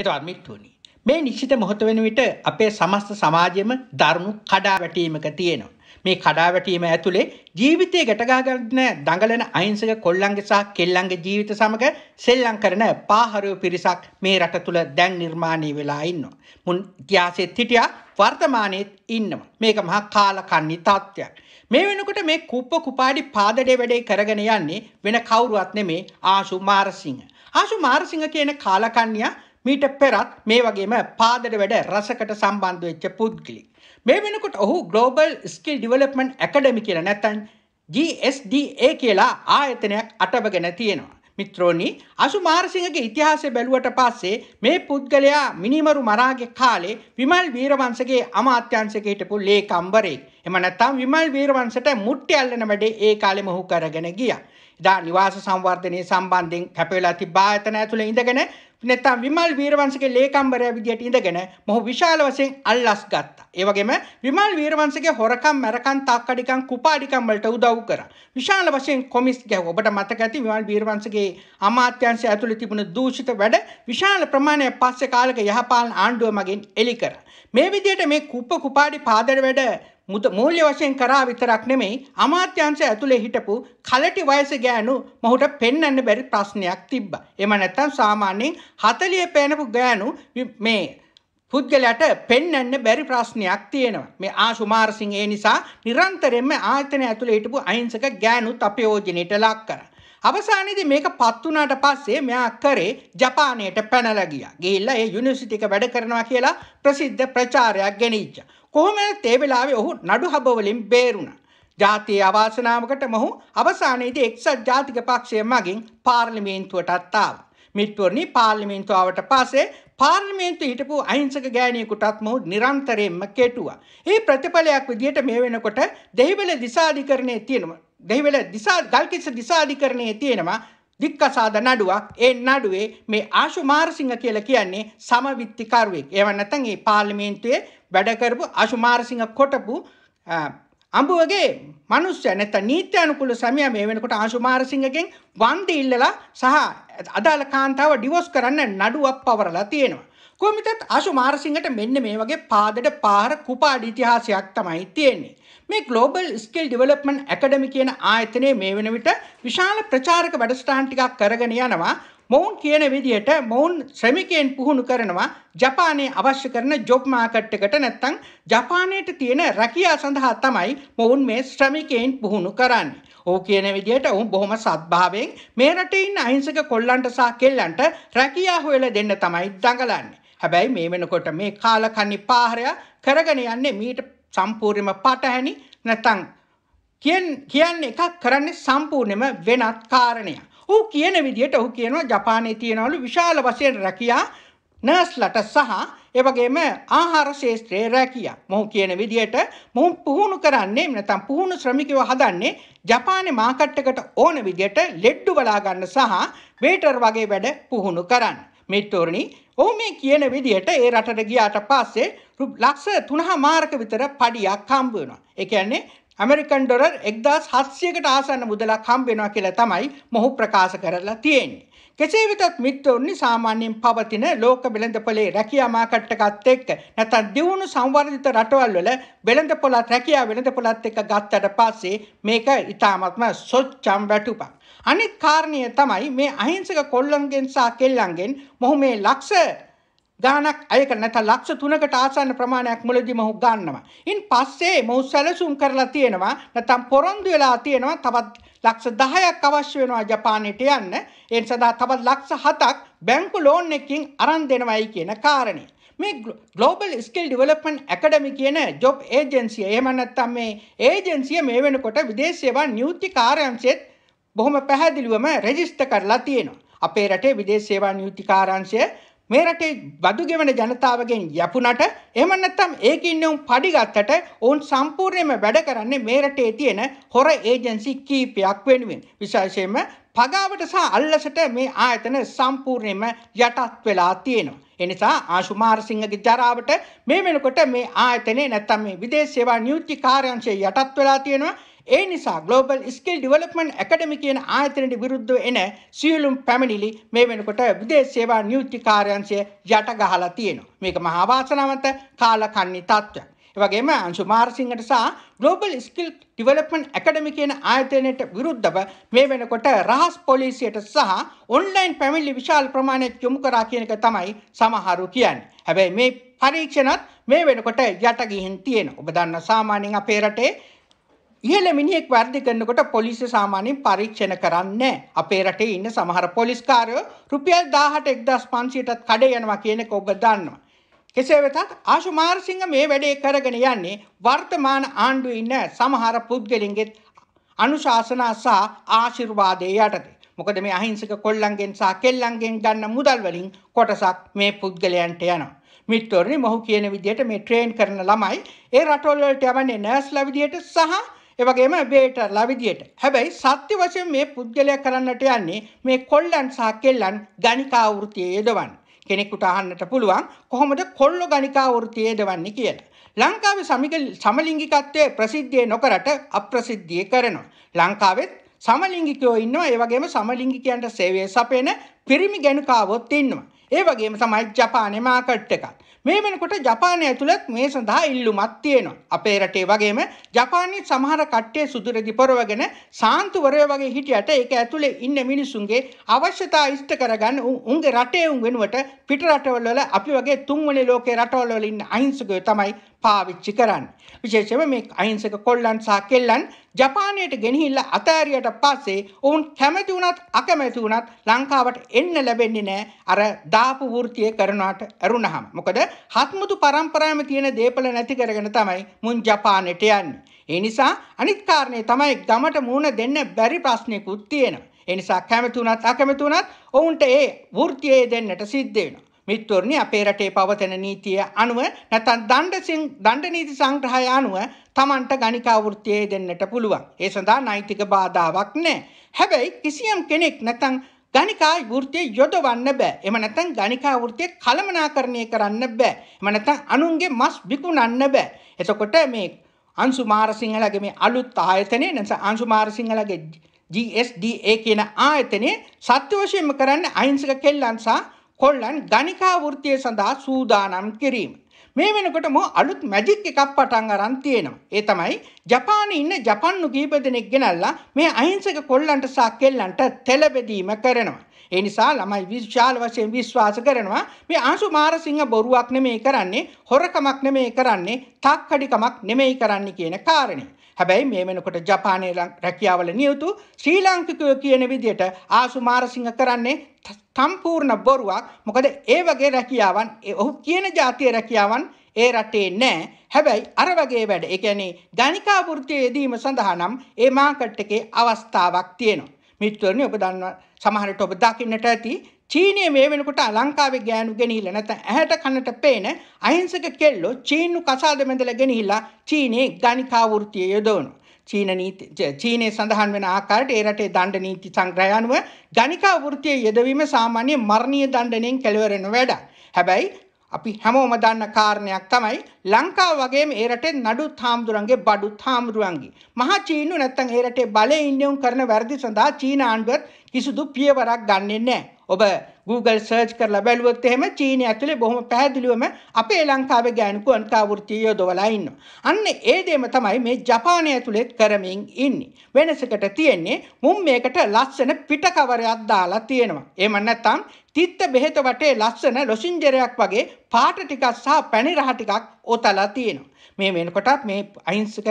හිතවත් මිත්තුනි. මේ නිශ්චිත මොහොත වෙන විට අපේ සමස්ත සමාජයම දරුණු කඩාවැටීමක තියෙනවා. මේ කඩාවැටීම ඇතුලේ ජීවිතය ගැටගාගන්න දඟලන අහිංසක කොල්ලන්ගේ සහ කෙල්ලන්ගේ ජීවිත සමග සෙල්ලම් කරන පාහරයෝ පිරිසක් මේ රට තුල දැන් නිර්මාණය වෙලා ඉන්නවා. මුන් ඉතිහාසෙත් හිටියා වර්තමානයේත් ඉන්නවා. මේක මහා කාලකන්ණි තත්ත්වයක්. මේ වෙනකොට මේ කුප්ප කුපාඩි පාදඩේ වැඩේ කරගෙන යන්නේ වෙන කවුරුවත් නෙමේ ආශු මාරසිංහ. ආශු මාරසිංහ කියන කාලකන්ණියා මීට පෙරත් මේ වගේම පාදට වැඩ රසකට සම්බන්ධ වෙච්ච පුද්ගලෙක්. මේ වෙනකොට ඔහු Global Skill Development Academy කියලා නැත්නම් GSDA කියලා ආයතනයක් අටවගෙන තියෙනවා. මිත්‍රෝනි අසු මාර්සිංහගේ ඉතිහාසය බැලුවට පස්සේ මේ පුද්ගලයා මිනිමරු මරාගේ කාලේ විමල් වීරවංශගේ අමාත්‍යංශයට හිටපු ලේකම්වරේ. එම නැත්නම් විමල් වීරවංශට මුට්ටි අල්ලන වැඩේ ඒ කාලෙම ඔහු කරගෙන ගියා. එදා නිවාස සංවර්ධනය සම්බන්ධයෙන් කැපවෙලා තිබ්බා ආයතන ඇතුළේ ඉඳගෙන නැත්නම් විමල් වීරවංශගේ ලේකම්වරයා විදියට ඉඳගෙන මොහු විශාල වශයෙන් අල්ලස් ගත්තා. ඒ වගේම විමල් වීරවංශගේ හොරකම්, මරකම්, තාක්කඩිකම්, කුපාඩිකම් වලට උදව් කරා. විශාල වශයෙන් කොමිස් ගැහුවා. ඔබට මතක ඇති විමල් වීරවංශගේ අමාත්‍යාංශය ඇතුළේ තිබුණ දූෂිත වැඩ විශාල ප්‍රමාණයක් පස්සේ කාලක යහපාලන ආණ්ඩුව මගින් එලි කරා. මේ විදියට මේ කුප්ප කුපාඩි පාදර වැඩ මූල්‍ය වශයෙන් කරා විතරක් නෙමෙයි අමාත්‍යංශය ඇතුලේ හිටපු කලටි වයස ගෑනු මොහුට පෙන්වන්න බැරි ප්‍රශ්නයක් තිබ්බා. එම නැත්තම් සාමාන්‍යයෙන් 40 පේනපු ගෑනු මේ පුද්ගලයාට පෙන්වන්න බැරි ප්‍රශ්නයක් තියෙනවා. මේ ආශුමාරසිංහ ඒ නිසා නිරන්තරයෙන්ම ආයතන ඇතුලේ හිටපු අහිංසක ගෑනුත් අපයෝජනෙට ලක් කරා. අවසානයේදී මේක පත් වුණාට පස්සේ මෙයා කරේ ජපානයට පැනලා ගියා. ගිහිල්ලා ඒ යුනිවර්සිටි එක වැඩ කරනවා කියලා ප්‍රසිද්ධ ප්‍රචාරයක් ගෙනිච්චා. කොහොම ඒ වෙලාවේ ඔහු නඩු හබ වලින් බේරුණා. ජාතියේ අවාසනාවකට මොහු අවසානයේදී එක්සත් ජාතික පක්ෂය මගින් පාර්ලිමේන්තුවටත් ආවා. මිත්වරණි පාර්ලිමේන්තුවට පස්සේ පාර්ලිමේන්තු හිටපු අහිංසක ගෑණියෙකුටත් මොහු නිරන්තරයෙන්ම කෙටුවා. ඒ ප්‍රතිඵලයක් විදිහට මේ වෙනකොට දෙහිවල දිසාධිකරණයේ තියෙනවා දෙහිවල දිසා ගල්කිස්ස දිසාධිකරණයේ තියෙනවා දික්කසාද නඩුවක් ඒ නඩුවේ මේ ආශු මාරසිංහ කියලා කියන්නේ සමවිත්තිකරුවෙක්. ඒව නැත්නම් මේ පාර්ලිමේන්තුවේ වැඩ කරපු ආශු මාරසිංහ කොටපු අඹුවගේ මනුස්්‍ය නැත නීත්‍ය අනුකුල සමය මේ වෙනකොට ආශුමාරසිංහකෙන් වන්ද ඉල්ලලා සහ අදාළ කාන්තාව ඩිවෝස් කරන්න නඩුවක් පවරලා තියෙනවා. කොමිතත් ආශුමාරසිංහට මෙන්න මේ වගේ පාදට පාර කුපාඩ ඉතිහාසයක් තමයි තියෙන්නේ. මේ ග්ලෝබල් ස්කිල් ඩිවලොප්මන්ට් ඇකඩමි කියන ආයතනය මේ වෙන විට විශාල ප්‍රචාරක වැඩසටහන් ටිකක් කරගෙන යනවා මොවුන් කියන විදියට මොවුන් ශ්‍රමිකයෙන් පුහුණු කරනවා ජපානයේ අවශ්‍ය කරන ජොබ් මාකට් එකට නැත්නම් ජපානයේට තියෙන රැකියා සඳහා තමයි මොවුන් මේ ශ්‍රමිකයෙන් පුහුණු කරන්නේ. ඕ කියන විදියට ඔවුන් බොහොම සත්භාවයෙන් මේ රටේ ඉන්න අහිංසක කොල්ලන්ට සහ කෙල්ලන්ට රැකියා හොයලා දෙන්න තමයි දඟලන්නේ. හැබැයි මේ වෙනකොට මේ කාලකන්ණි පාහරය කරගෙන යන්නේ මීට සම්පූර්ණයම පටහැනි නැතන් කියන්නේ එකක් කරන්නේ සම්පූර්ණයම වෙනත් කාරණයක්. ඔහු කියන විදිහට ඔහු කියනවා ජපානයේ තියනවලු විශාල වශයෙන් රැකියා නර්ස්ලට සහ එවගේම ආහාර ශේෂත්‍රයේ රැකියා. මොහු කියන විදිහට මොහු පුහුණු කරන්නේ නැත්නම් පුහුණු ශ්‍රමිකව හදන්නේ ජපානයේ මාකට් එකට ඕන විදිහට ලෙඩ්ඩු බලා ගන්න සහ වේටර් වගේ වැඩ පුහුණු කරන්නේ. මිත්‍රෝරණි ඔහු මේ කියන විදිහට ඒ රටට ගියාට පස්සේ ලක්ෂ 3 මාරක විතර පඩියක් හම්බ වෙනවා. ඒ කියන්නේ ඇමරිකන් ඩොලර් 1700කට ආසන්න මුදලක් හම්බ වෙනවා කියලා තමයි මොහු ප්‍රකාශ කරලා තියෙන්නේ. කෙසේ වෙතත් මිත්‍රවුනි සාමාන්‍යයෙන් පවතින ලෝක වෙළඳපොලේ රැකියා මාකට්ටකත් එක්ක නැත්නම් දියුණු සංවර්ධිත රටවල් වල වෙළඳපොලත් රැකියා වෙළඳපොලත් එක්ක ගත්තට පස්සේ මේක ඊටාත්ම සොච්චම් වැටුපක්. අනෙක් කාරණය තමයි මේ අහිංසක කොල්ලන්ගෙන් සහ කෙල්ලන්ගෙන් මොහු මේ ලක්ෂ ගානක් අයක නැත ලක්ෂ තුනකට ආසන්න ප්‍රමාණයක් මුලදීම ඔහු ගන්නවා. ඉන් පස්සේ මොහු සැලසුම් කරලා තියෙනවා නැත්නම් පොරොන්දු වෙලා තියෙනවා තවත් ලක්ෂ 10ක් අවශ්‍ය වෙනවා ජපානයට යන්න. ඒ සඳහා තවත් ලක්ෂ 7ක් බැංකු ලෝන් එකකින් අරන් දෙනවයි කියන කාරණේ. මේ Global Skill Development Academy කියන ජොබ් ඒජන්සිය එහෙම නැත්නම් මේ ඒජන්සිය මේ වෙනකොට විදේශ සේවා නියුක්ති කාර්යාංශයේත් බොහොම පැහැදිලිවම රෙජිස්ටර් කරලා තියෙනවා. අපේ රටේ විදේශ සේවා නියුක්ති කාර්යාංශය මේ රටේ බදු ගෙවන ජනතාවගෙන් යපුනට එහෙම නැත්නම් ඒකේ ඉන්න උන් පඩිගත්තට ඔවුන් සම්පූර්ණයෙන්ම වැඩ කරන්නේ මේ රටේ තියෙන හොර ඒජන්සි කීපයක් වෙනුවෙන් විශේෂයෙන්ම පගාවට සහ අල්ලසට මේ ආයතන සම්පූර්ණයෙන්ම යටත් වෙලා තියෙනවා. එනිසා ආශුමාර සිංහගේ ජරාවට මේ වෙනකොට මේ ආයතනේ නැත්නම් මේ විදේශ සේවා නියුක්ති කාර්යාංශයේ යටත් වෙලා තියෙනවා. ඒ නිසා Global Skill Development Academy කියන ආයතනයට විරුද්ධව එන සියලුම පැමිණිලි මේ වෙනකොට විදේශ සේවා නියුක්ති කාර්යාංශය යට ගහලා තියෙනවා. මේක මහා වාසනාවන්ත කාලකන්ණි තත්ත්වයක්. ඒ වගේම අංශු මාරසිංහට සහ Global Skill Development Academy කියන ආයතනයට විරුද්ධව මේ වෙනකොට රහස් පොලිසියට සහ ඔන්ලයින් පැමිණිලි විශාල ප්‍රමාණයක් යොමු කරා කියන එක තමයි සමහරු කියන්නේ. හැබැයි මේ පරීක්ෂණත් මේ වෙනකොට යට ගිහින් තියෙනවා. ඔබ දන්න සාමාන්‍යයෙන් අපේ රටේ ඉහළ මිනිහෙක් වැරදි කරනකොට පොලිසිය සාමාන්‍යයෙන් පරීක්ෂණ කරන්නේ අපේ රටේ ඉන්න සමහර පොලිස්කාරයෝ රුපියල් 18 1500ටත් කඩේ යනවා කියන එක ඔබ දන්නවා. කෙසේ වෙතත් ආශු මාරසිංහ මේ වැඩේ කරගෙන යන්නේ වර්තමාන ආණ්ඩුවේ ඉන්න සමහර පුද්ගලින්ගේ අනුශාසනා සහ ආශිර්වාදයේ යටතේ. මොකද මේ අහිංසක කොල්ලන්ගෙන් සහ කෙල්ලන්ගෙන් ගන්න මුදල් වලින් කොටසක් මේ පුද්ගලයන්ට යනවා. මිත්‍රෝනි මොහු කියන විදිහට මේ ට්‍රේන් කරන ළමයි ඒ රටවල් වලට යවන්නේ නර්ස්ලා විදිහට සහ ඒවගේම බේටර්ලා විදියට. හැබැයි සත්‍ය වශයෙන් මේ පුද්ගලයා කරන්නට යන්නේ මේ කොල්ලන් සහ කෙල්ලන් ගණිකා වෘතියේ යෙදවන්න. කෙනෙකුට අහන්නට පුළුවන් කොහොමද කොල්ලෝ ගණිකා වෘතියේ යෙදවන්නේ කියලා. ලංකාවේ සමලිංගිකත්වයේ ප්‍රසිද්ධිය නොකරට අප්‍රසිද්ධිය කරනවා. ලංකාවෙත් සමලිංගිකයෝ ඉන්නවා. ඒ වගේම සමලිංගිකයන්ට සේවය සපයන පිරිමි ගණිකාවොත් ඉන්නවා. ඒ වගේම තමයි ජපානයේ මාකට් එකත්. මේ වෙනකොට ජපානය ඇතුළත් මේ සඳහා ඉල්ලුමක් තියෙනවා. අපේ රටේ වගේම ජපානයේ සමහර කට්ටිය සුදුරෙදි පොරවගෙන සාන්තුවරය වගේ හිටියට ඒක ඇතුලේ ඉන්න මිනිසුන්ගේ අවශ්‍යතා ඉෂ්ට කරගන්න උන්ගේ රටේ උන් වෙනුවට පිට රටවල අපි වගේ තුන්වෙනි ලෝකේ රටවල ඉන්න අහිංසකයෝ තමයි පාවිච්චි කරන්න. විශේෂම මේ අහිංසක කොල්ලන් සහ කෙල්ලන් ජපානයට ගෙනහිල්ල අතෑරියට පස්සේ ඔවුන් කැමති වුණත් අකමැති වුණත් ලංකාවට එන්න ලැබෙන්නේ නෑ අර දාපු වෘතිය කරනාට ඇරුණහම. මොකද හත්මුතු පරම්පරාවම තියෙන දේපල නැති කරගෙන තමයි මුන් ජපානයට යන්නේ. ඒ නිසා අනිත් කාරණේ තමයි ගමට මුණ දෙන්න බැරි ප්‍රශ්නයකුත් තියෙනවා. ඒ නිසා කැමති වුණත් අකමැති වුණත් ඔවුන්ට ඒ වෘතියේ දෙන්නට සිද්ධ වෙනවා. මිත්වරණි අපේ රටේ පවතන නීතිය අනුව නැත්නම් දණ්ඩ දණ්ඩ නීති සංග්‍රහය අනුව තමන්ට ගණිකා වෘත්තියේ දෙන්නට පුළුවන්. ඒ සඳහා නෛතික බාධාවක් නැහැ. හැබැයි කිසියම් කෙනෙක් නැත්නම් ගණිකා වෘත්තිය යොදවන්න බෑ. එම නැත්නම් ගණිකා වෘත්තිය කළමනාකරණය කරන්න බෑ. එම නැත්නම් අනුන්ගේ මස් විකුණන්න බෑ. එතකොට මේ අංශු මාරසිංහලගේ මේ අලුත් ආයතනය නැත්නම් අංශු මාරසිංහලගේ GSDA කියන ආයතනය සත්‍ය වශයෙන්ම කරන්නේ අහිංසක කෙල්ලන් සහ කොල්ලන් ගණිකා වෘත්තිය සඳහා සූදානම් කිරීම. මේ වෙනකොටම අලුත් මැජික් එකක් පටන් අරන් තියෙනවා. ඒ තමයි ජපානයේ ඉන්න ජපන්නු කීප දෙනෙක් ගෙනල්ලා මේ අහිංසක කොල්ලන්ට සහ කෙල්ලන්ට තෙලබෙදීම කරනවා. ඒ නිසා ළමයි විශාල වශයෙන් විශ්වාස කරනවා මේ අංශු මාරසිංහ බොරුවක් නෙමෙයි කරන්නේ, හොරකමක් නෙමෙයි කරන්නේ, තාක්කඩිකමක් නෙමෙයි කරන්නේ කියන කාරණේ. හැබැයි මේ වෙනකොට ජපානය රැකියාවල නියුතු ශ්‍රී ලංකිකයෝ කියන විදියට ආසු මාරසිංහ කරන්නේ සම්පූර්ණ බොරුවක් මොකද ඒ වගේ රැකියාවන් ඔහු කියන ජාතිය රැකියාවන් ඒ රටේ නෑ හැබැයි අර වගේ වැඩ එකැනේ ගනිකා වෘතිය යෙදීම සඳහා නම් ඒ මාකට් එකේ අවස්ථාවක් තියෙනවා. මිත්‍රවනි ඔබ දන්න සමහරට ඔබ දකින්නට ඇති චීනය මේ වෙනකොට ලංකාවේ ගෑනු ගෙනහිලා නැත ඇහැට කනට පේන අහිංසක කෙල්ලෝ චීනු කසාද මැදලා ගෙනහිලා චීනයේ ගණිකා වෘත්තිය යොදවනවා. චීන නීති චීනයේ සඳහන් වෙන ආකාරයට ඒ රටේ දණ්ඩ නීති සංග්‍රහය අනුව ගණිකා වෘත්තිය යෙදවීම සාමාන්‍ය මරණීය දණ්ඩණයෙන් කෙළවර වෙන වැඩක්. හැබැයි අපි හැමෝම දන්න කාරණයක් තමයි ලංකාව වගේම ඒ රටේ නඩු තාම්දුරන්ගේ බඩු තාම්දුරන්ගේ මහා චීනු නැත්තම් ඒ රටේ බලේ ඉන්නවුන් කරන වැරදි සඳහා චීන ආණ්ඩුවත් කිසිදු පියවරක් ගන්නෙ නැහැ. ඔබ Google සර්ච් කරලා බැලුවොත් එහෙම චීනය ඇතුලේ බොහොම පැහැදිලිවම අපේ ලංකාවේ ගෑනු කන්කාවෘතිය යොදවලා ඉන්නවා. අන්න ඒ දෙම තමයි මේ ජපානය ඇතුලේත් කරමින් ඉන්නේ. වෙනසකට තියෙන්නේ මුම් මේකට ලස්සන පිටකවරයක් දාලා තියෙනවා. එහෙම නැත්නම් තිත්ත බෙහෙත වටේ ලස්සන ලොසින්ජරයක් වගේ පාට ටිකක් සහ පැණි රහ ටිකක් ඔතලා තියෙනවා. මේ වෙනකොටත් මේ අහිංසක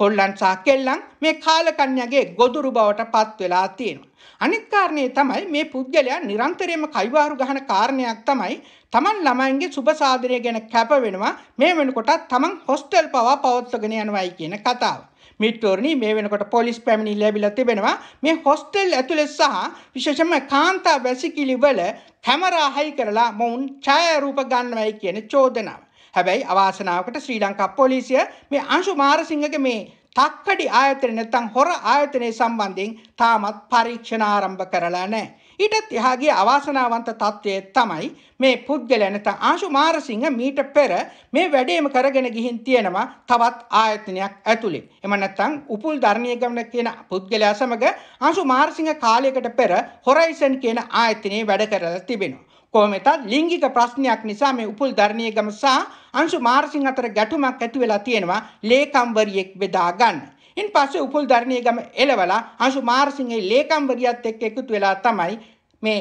කොල්ලන් සහ කෙල්ලන් මේ කාලකන්‍යගේ ගොදුරු බවට පත් වෙලා තියෙනවා. අනිත් කාරණේ තමයි මේ පුද්ගලයා නිරන්තරයෙන්ම කයිවාරු ගහන කාරණයක් තමයි Taman ළමයින්ගේ සුබ සාධනය ගැන කැප වෙනවා මේ වෙනකොට Taman හොස්ටල් පවා පවත්වාගෙන යනවායි කියන කතාව. මිට්ටෝරණි මේ වෙනකොට පොලිස් පැමිණිලි ලැබිලා තිබෙනවා මේ හොස්ටල් ඇතුළේ සහ විශේෂයෙන්ම කාන්තා වැසිකිලි වල කැමරා හයි කරලා මොවුන් ඡායාරූප ගන්නවයි කියන චෝදනාව. හැබැයි අවාසනාවකට ශ්‍රී ලංකා පොලිසිය මේ අංශු මාරසිංහගේ මේ තක්කඩි ආයතනය නැත්නම් හොර ආයතනය සම්බන්ධයෙන් තාමත් පරීක්ෂණ ආරම්භ කරලා නැහැ. ඊටත් එහා ගිය අවාසනාවන්ත තත්ත්වය තමයි මේ පුද්ගලයා නැත්නම් ආශු මාරසිංහ මීට පෙර මේ වැඩේම කරගෙන ගිහින් තියෙනවා තවත් ආයතනයක් ඇතුලේ. එම නැත්නම් උපුල් ධර්ණීය ගමන කියන පුද්ගලයා සමග ආශු මාරසිංහ කාලයකට පෙර හොරයිසන් කියන ආයතනයේ වැඩ කරලා තිබෙනවා. කොහොමෙතත් ලිංගික ප්‍රශ්නයක් නිසා මේ උපුල් ධර්ණීයගම සහ අංශු මාර්සිං අතර ගැටුමක් ඇති වෙලා තියෙනවා ලේකම්වරියෙක් බෙදා ගන්න. ඉන්පස්සේ උපුල් ධර්ණීයගම එළවලා අංශු මාර්සිංගේ ලේකම්වරියත් එක්ක එකතු වෙලා තමයි මේ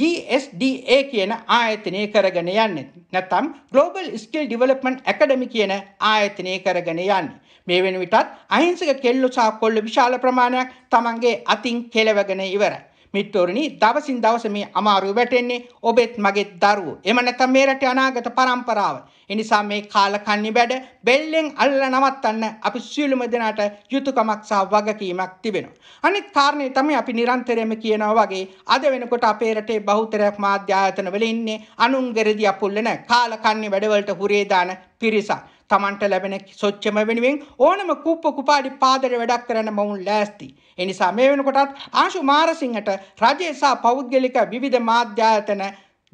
GSDA කියන ආයතනය කරගෙන යන්නේ. නැත්නම් Global Skill Development Academy කියන ආයතනය කරගෙන යන්නේ. මේ වෙන විටත් අහිංසක කෙල්ලෝ සහ කොල්ලෝ විශාල ප්‍රමාණයක් Tamange අතින් කෙලවගෙන ඉවරයි. මිත්‍රෝරණි දවසින් දවස මේ අමාරුව වැටෙන්නේ ඔබෙත් මගෙත් දරුවෝ. එම නැත්නම් මේ රටේ අනාගත පරම්පරාව. එනිසා මේ කාලකන්ණි වැඩ බෙල්ලෙන් අල්ලලා නවත්තන්න අපි සියලුම දෙනාට යුතුයකමක් සහ වගකීමක් තිබෙනවා. අනිත් කාරණේ තමයි අපි නිරන්තරයෙන්ම කියනවා වගේ අද වෙනකොට අපේ රටේ බහුතරයක් මාධ්‍ය ආයතන වල ඉන්නේ අනුන්ගේ රෙදි අපුල්ලන කාලකන්ණි වැඩවලට හුරේ දාන පිරිසක්. තමන්ට ලැබෙන සොච්චම වෙනුවෙන් ඕනම කුප්ප කුපාඩි පාදර වැඩක් කරන්න මොවුන් ලෑස්ති. එනිසා මේ වෙනකොටත් ආශු මාරසිංහට රජය සහ පෞද්ගලික විවිධ මාධ්‍යායතන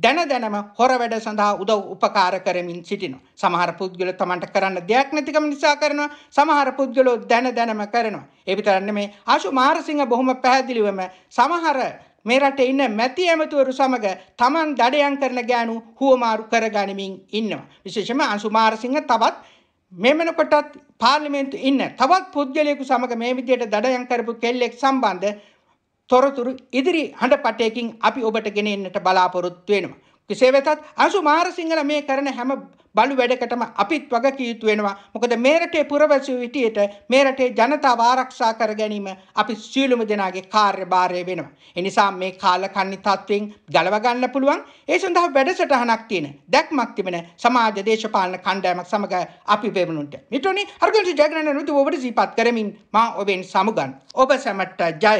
දැන දැනම හොර වැඩ සඳහා උදව් උපකාර කරමින් සිටිනවා. සමහර පුද්ගලෝ තමන්ට කරන්න දෙයක් නැතිකම නිසා කරනවා. සමහර පුද්ගලෝ දැන දැනම කරනවා. ඒ විතරක් නෙමෙයි ආශු මාරසිංහ බොහොම පැහැදිලිවම සමහර මේ රටේ ඉන්න මැති ඇමතිවරු සමග Taman දඩයම් කරන ගෑනු හුවමාරු කරගනිමින් ඉන්නවා. විශේෂයෙන්ම අංශුමාරසිංහ තවත් මෙමනකොටත් පාර්ලිමේන්තු ඉන්න තවත් පුද්ගලයෙකු සමග මේ විදිහට දඩයම් කරපු කෙල්ලෙක් සම්බන්ධ තොරතුරු ඉදිරි හඬ පටයකින් අපි ඔබට ගෙන එන්නට බලාපොරොත්තු වෙනවා. කෙසේ වෙතත් අසු මාරසිංහල මේ කරන හැම බලු වැඩකටම අපිත් වගකිය යුතු වෙනවා. මොකද මේ රටේ පුරවැසියෝ හිටියට මේ රටේ ජනතාව ආරක්ෂා කර ගැනීම අපි සියලුම දෙනාගේ කාර්යභාරය වෙනවා. ඒ නිසා මේ කාලකන්ණි තත්වයෙන් ගලව ගන්න පුළුවන්. ඒ සඳහා වැඩසටහනක් තියෙන, දැක්මක් තිබෙන සමාජ දේශපාලන කණ්ඩායමක් සමග අපි වෙමුණුන්ට. මිටෝනි අර්ගන්සි ජයග්‍රහණ නුතු ඔබට සිහිපත් කරමින් මා ඔබෙන් සමුගන්. ඔබ සැමට ජය.